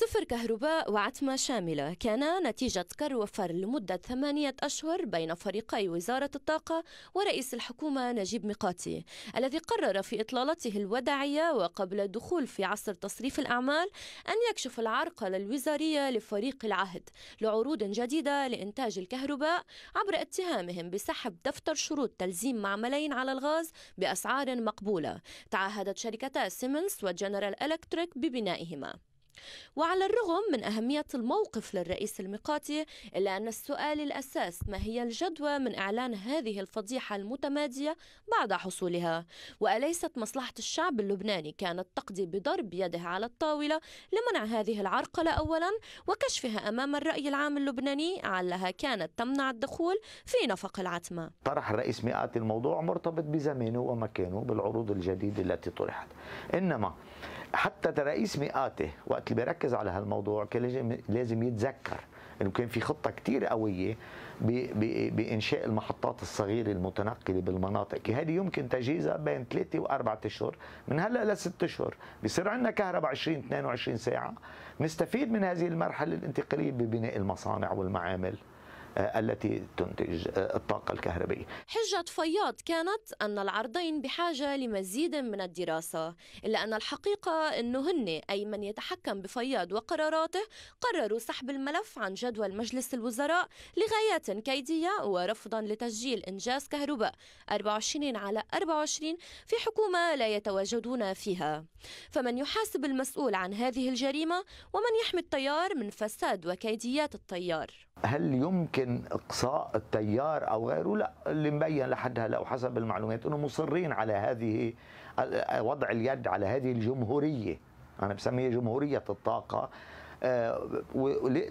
صفر كهرباء وعتمة شاملة كان نتيجة كر وفر لمدة ثمانية أشهر بين فريقي وزارة الطاقة ورئيس الحكومة نجيب ميقاتي الذي قرر في إطلالته الوداعية وقبل الدخول في عصر تصريف الأعمال أن يكشف العرقلة الوزارية لفريق العهد لعروض جديدة لإنتاج الكهرباء عبر اتهامهم بسحب دفتر شروط تلزيم معملين على الغاز بأسعار مقبولة تعهدت شركتا سيمنز وجنرال إلكتريك ببنائهما وعلى الرغم من أهمية الموقف للرئيس الميقاتي إلا أن السؤال الأساس ما هي الجدوى من إعلان هذه الفضيحة المتمادية بعد حصولها وأليست مصلحة الشعب اللبناني كانت تقضي بضرب يده على الطاولة لمنع هذه العرقلة أولا وكشفها أمام الرأي العام اللبناني علها كانت تمنع الدخول في نفق العتمة طرح الرئيس مئات الموضوع مرتبط بزمانه ومكانه بالعروض الجديدة التي طرحت إنما حتى رئيس مئاته وقت اللي بيركز على هالموضوع كان لازم لازم يتذكر انه كان في خطه كثير قويه بانشاء المحطات الصغيره المتنقله بالمناطق هذه يمكن تجهيزها بين ثلاثه واربعه اشهر من هلا لست اشهر بصير عندنا كهرباء 20 22 ساعه نستفيد من هذه المرحله الانتقاليه ببناء المصانع والمعامل آه، التي تنتج آه، الطاقة الكهربائية حجة فياض كانت أن العرضين بحاجة لمزيد من الدراسة إلا أن الحقيقة أنه هن أي من يتحكم بفياض وقراراته قرروا سحب الملف عن جدول مجلس الوزراء لغايات كيدية ورفضا لتسجيل إنجاز كهرباء 24 على 24 في حكومة لا يتواجدون فيها فمن يحاسب المسؤول عن هذه الجريمة ومن يحمي التيار من فساد وكيديات التيار هل يمكن يمكن اقصاء التيار او غيره لا اللي مبين لحد هلا وحسب المعلومات انه مصرين على هذه وضع اليد على هذه الجمهوريه انا بسميها جمهوريه الطاقه آه،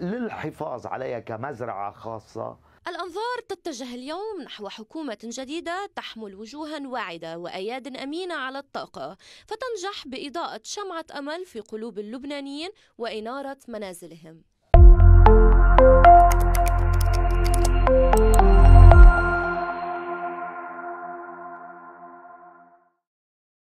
للحفاظ عليها كمزرعه خاصه الأنظار تتجه اليوم نحو حكومة جديدة تحمل وجوها واعدة وأياد أمينة على الطاقة فتنجح بإضاءة شمعة أمل في قلوب اللبنانيين وإنارة منازلهم